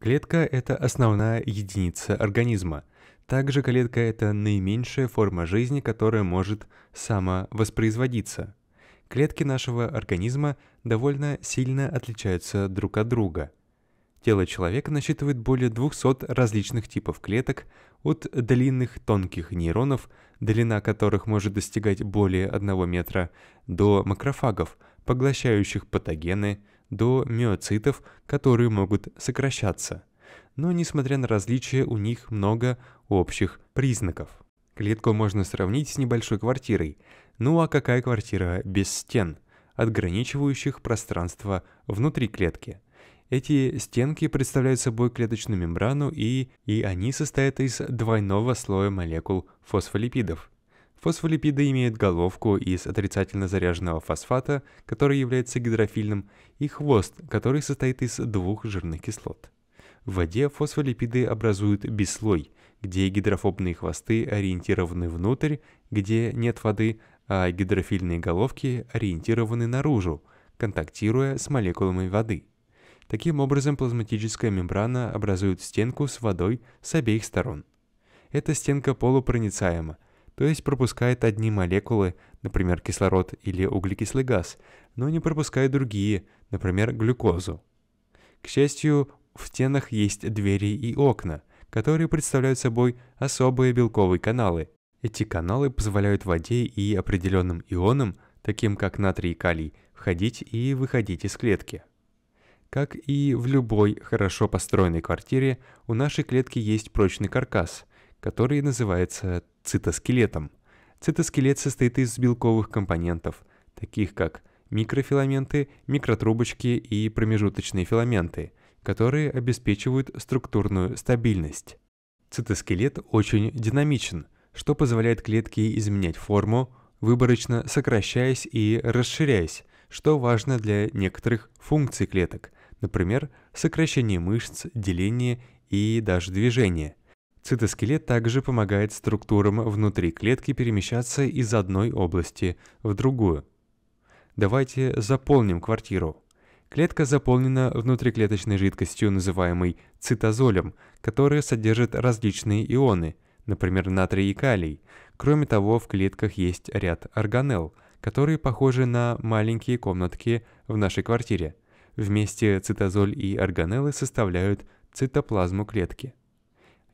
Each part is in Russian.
Клетка – это основная единица организма. Также клетка – это наименьшая форма жизни, которая может самовоспроизводиться. Клетки нашего организма довольно сильно отличаются друг от друга. Тело человека насчитывает более 200 различных типов клеток, от длинных тонких нейронов, длина которых может достигать более 1 метра, до макрофагов, поглощающих патогены – до миоцитов, которые могут сокращаться. Но, несмотря на различия, у них много общих признаков. Клетку можно сравнить с небольшой квартирой. Ну а какая квартира без стен, отграничивающих пространство внутри клетки? Эти стенки представляют собой клеточную мембрану и, и они состоят из двойного слоя молекул фосфолипидов, Фосфолипиды имеют головку из отрицательно заряженного фосфата, который является гидрофильным, и хвост, который состоит из двух жирных кислот. В воде фосфолипиды образуют бислой, где гидрофобные хвосты ориентированы внутрь, где нет воды, а гидрофильные головки ориентированы наружу, контактируя с молекулами воды. Таким образом, плазматическая мембрана образует стенку с водой с обеих сторон. Эта стенка полупроницаема – то есть пропускает одни молекулы, например, кислород или углекислый газ, но не пропускает другие, например, глюкозу. К счастью, в стенах есть двери и окна, которые представляют собой особые белковые каналы. Эти каналы позволяют воде и определенным ионам, таким как натрий и калий, входить и выходить из клетки. Как и в любой хорошо построенной квартире, у нашей клетки есть прочный каркас, который называется цитоскелетом. Цитоскелет состоит из белковых компонентов, таких как микрофиламенты, микротрубочки и промежуточные филаменты, которые обеспечивают структурную стабильность. Цитоскелет очень динамичен, что позволяет клетке изменять форму, выборочно сокращаясь и расширяясь, что важно для некоторых функций клеток, например, сокращение мышц, деление и даже движение. Цитоскелет также помогает структурам внутри клетки перемещаться из одной области в другую. Давайте заполним квартиру. Клетка заполнена внутриклеточной жидкостью, называемой цитозолем, которая содержит различные ионы, например, натрий и калий. Кроме того, в клетках есть ряд органелл, которые похожи на маленькие комнатки в нашей квартире. Вместе цитозоль и органеллы составляют цитоплазму клетки.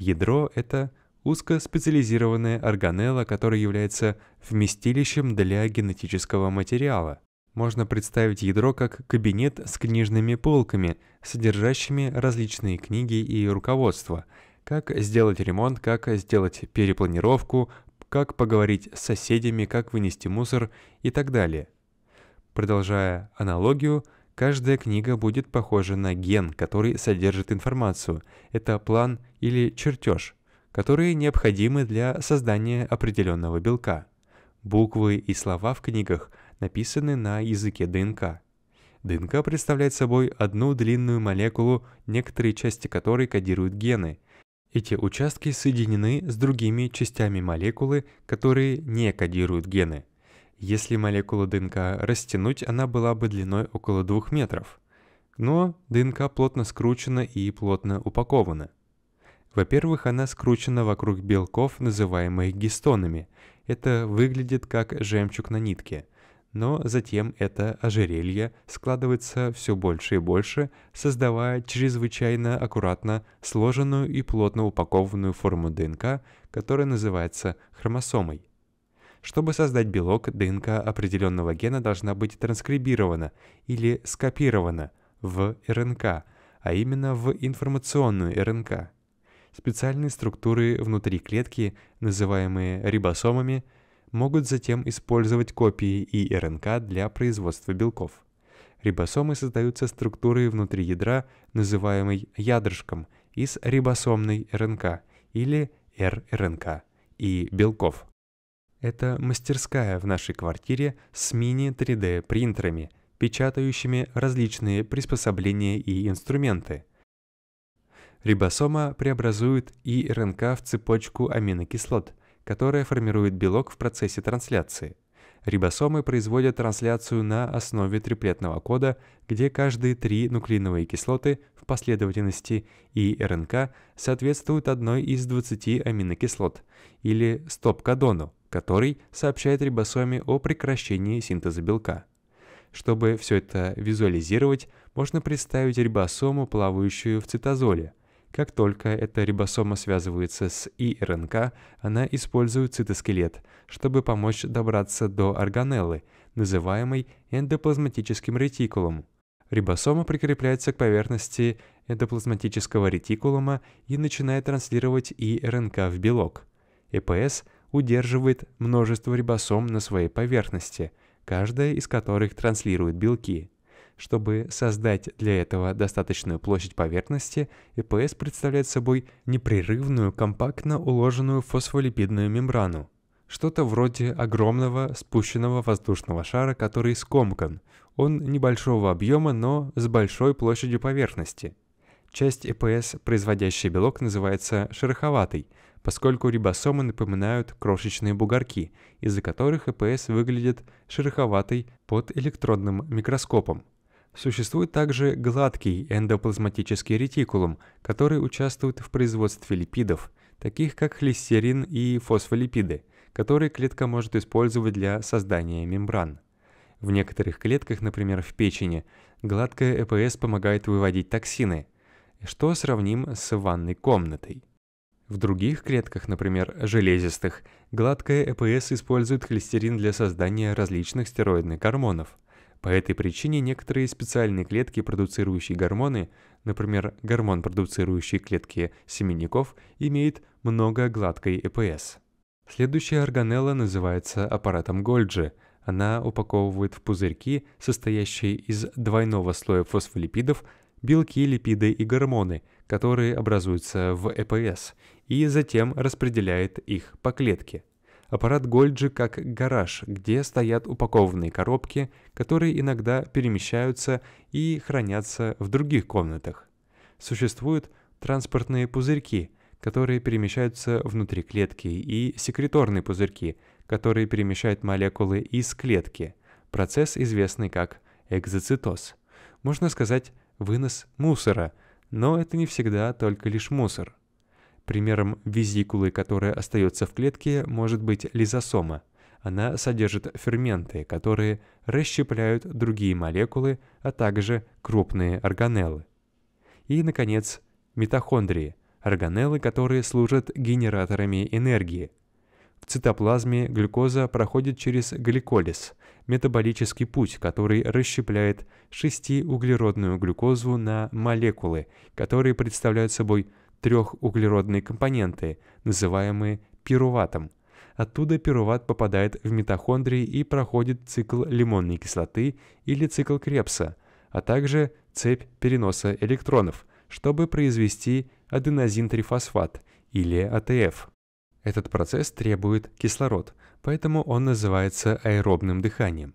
Ядро — это узкоспециализированная органелла, которая является вместилищем для генетического материала. Можно представить ядро как кабинет с книжными полками, содержащими различные книги и руководства, как сделать ремонт, как сделать перепланировку, как поговорить с соседями, как вынести мусор и так далее. Продолжая аналогию, Каждая книга будет похожа на ген, который содержит информацию. Это план или чертеж, которые необходимы для создания определенного белка. Буквы и слова в книгах написаны на языке ДНК. ДНК представляет собой одну длинную молекулу, некоторые части которой кодируют гены. Эти участки соединены с другими частями молекулы, которые не кодируют гены – если молекулу ДНК растянуть, она была бы длиной около 2 метров. Но ДНК плотно скручена и плотно упакована. Во-первых, она скручена вокруг белков, называемых гистонами. Это выглядит как жемчуг на нитке. Но затем это ожерелье складывается все больше и больше, создавая чрезвычайно аккуратно сложенную и плотно упакованную форму ДНК, которая называется хромосомой. Чтобы создать белок, ДНК определенного гена должна быть транскрибирована или скопирована в РНК, а именно в информационную РНК. Специальные структуры внутри клетки, называемые рибосомами, могут затем использовать копии и РНК для производства белков. Рибосомы создаются структурой внутри ядра, называемой ядрышком, из рибосомной РНК или рРНК и белков – это мастерская в нашей квартире с мини-3D-принтерами, печатающими различные приспособления и инструменты. Рибосома преобразует и РНК в цепочку аминокислот, которая формирует белок в процессе трансляции. Рибосомы производят трансляцию на основе триплетного кода, где каждые три нуклеиновые кислоты последовательности и РНК соответствует одной из 20 аминокислот, или стоп-кадону, который сообщает рибосоме о прекращении синтеза белка. Чтобы все это визуализировать, можно представить рибосому, плавающую в цитозоле. Как только эта рибосома связывается с иРНК, она использует цитоскелет, чтобы помочь добраться до органеллы, называемой эндоплазматическим ретикулом – Рибосома прикрепляется к поверхности эндоплазматического ретикулума и начинает транслировать и РНК в белок. ЭПС удерживает множество рибосом на своей поверхности, каждая из которых транслирует белки. Чтобы создать для этого достаточную площадь поверхности, ЭПС представляет собой непрерывную компактно уложенную фосфолипидную мембрану. Что-то вроде огромного спущенного воздушного шара, который скомкан. Он небольшого объема, но с большой площадью поверхности. Часть ЭПС, производящая белок, называется шероховатой, поскольку рибосомы напоминают крошечные бугорки, из-за которых ЭПС выглядит шероховатой под электронным микроскопом. Существует также гладкий эндоплазматический ретикулум, который участвует в производстве липидов, таких как холестерин и фосфолипиды – которые клетка может использовать для создания мембран. В некоторых клетках, например в печени, гладкая ЭПС помогает выводить токсины, что сравним с ванной комнатой. В других клетках, например, железистых, гладкая ЭПС использует холестерин для создания различных стероидных гормонов. По этой причине некоторые специальные клетки, продуцирующие гормоны, например, гормон, продуцирующий клетки семенников, имеет много гладкой ЭПС. Следующая органелла называется аппаратом Гольджи. Она упаковывает в пузырьки, состоящие из двойного слоя фосфолипидов, белки, липиды и гормоны, которые образуются в ЭПС, и затем распределяет их по клетке. Аппарат Гольджи как гараж, где стоят упакованные коробки, которые иногда перемещаются и хранятся в других комнатах. Существуют транспортные пузырьки – которые перемещаются внутри клетки, и секреторные пузырьки, которые перемещают молекулы из клетки. Процесс, известный как экзоцитоз. Можно сказать «вынос мусора», но это не всегда только лишь мусор. Примером визикулы, которая остается в клетке, может быть лизосома. Она содержит ферменты, которые расщепляют другие молекулы, а также крупные органеллы. И, наконец, митохондрии, органеллы, которые служат генераторами энергии. В цитоплазме глюкоза проходит через гликолиз – метаболический путь, который расщепляет 6-углеродную глюкозу на молекулы, которые представляют собой трехуглеродные компоненты, называемые пируватом. Оттуда пируват попадает в митохондрии и проходит цикл лимонной кислоты или цикл Крепса, а также цепь переноса электронов, чтобы произвести аденозин-трифосфат или АТФ. Этот процесс требует кислород, поэтому он называется аэробным дыханием.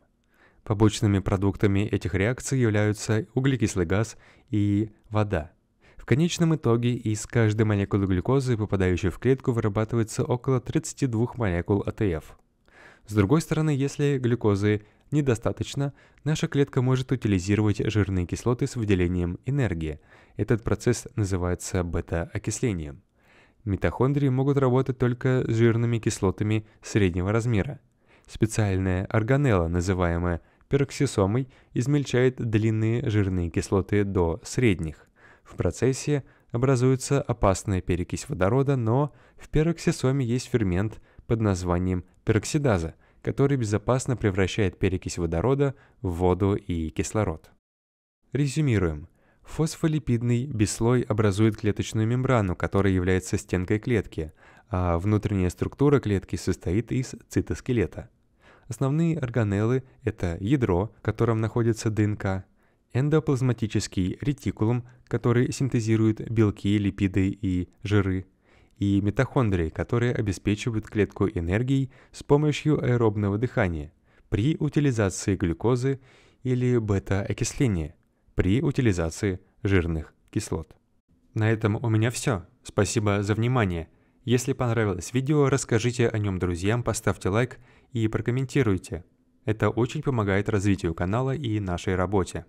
Побочными продуктами этих реакций являются углекислый газ и вода. В конечном итоге из каждой молекулы глюкозы, попадающей в клетку, вырабатывается около 32 молекул АТФ. С другой стороны, если глюкозы недостаточно, наша клетка может утилизировать жирные кислоты с выделением энергии. Этот процесс называется бета-окислением. Митохондрии могут работать только с жирными кислотами среднего размера. Специальная органелла, называемая пероксисомой, измельчает длинные жирные кислоты до средних. В процессе образуется опасная перекись водорода, но в пероксисоме есть фермент под названием пероксидаза – который безопасно превращает перекись водорода в воду и кислород. Резюмируем. Фосфолипидный бислой образует клеточную мембрану, которая является стенкой клетки, а внутренняя структура клетки состоит из цитоскелета. Основные органеллы – это ядро, в котором находится ДНК, эндоплазматический ретикулум, который синтезирует белки, липиды и жиры – и митохондрии, которые обеспечивают клетку энергией с помощью аэробного дыхания при утилизации глюкозы или бета-окисления при утилизации жирных кислот. На этом у меня все. Спасибо за внимание. Если понравилось видео, расскажите о нем друзьям, поставьте лайк и прокомментируйте. Это очень помогает развитию канала и нашей работе.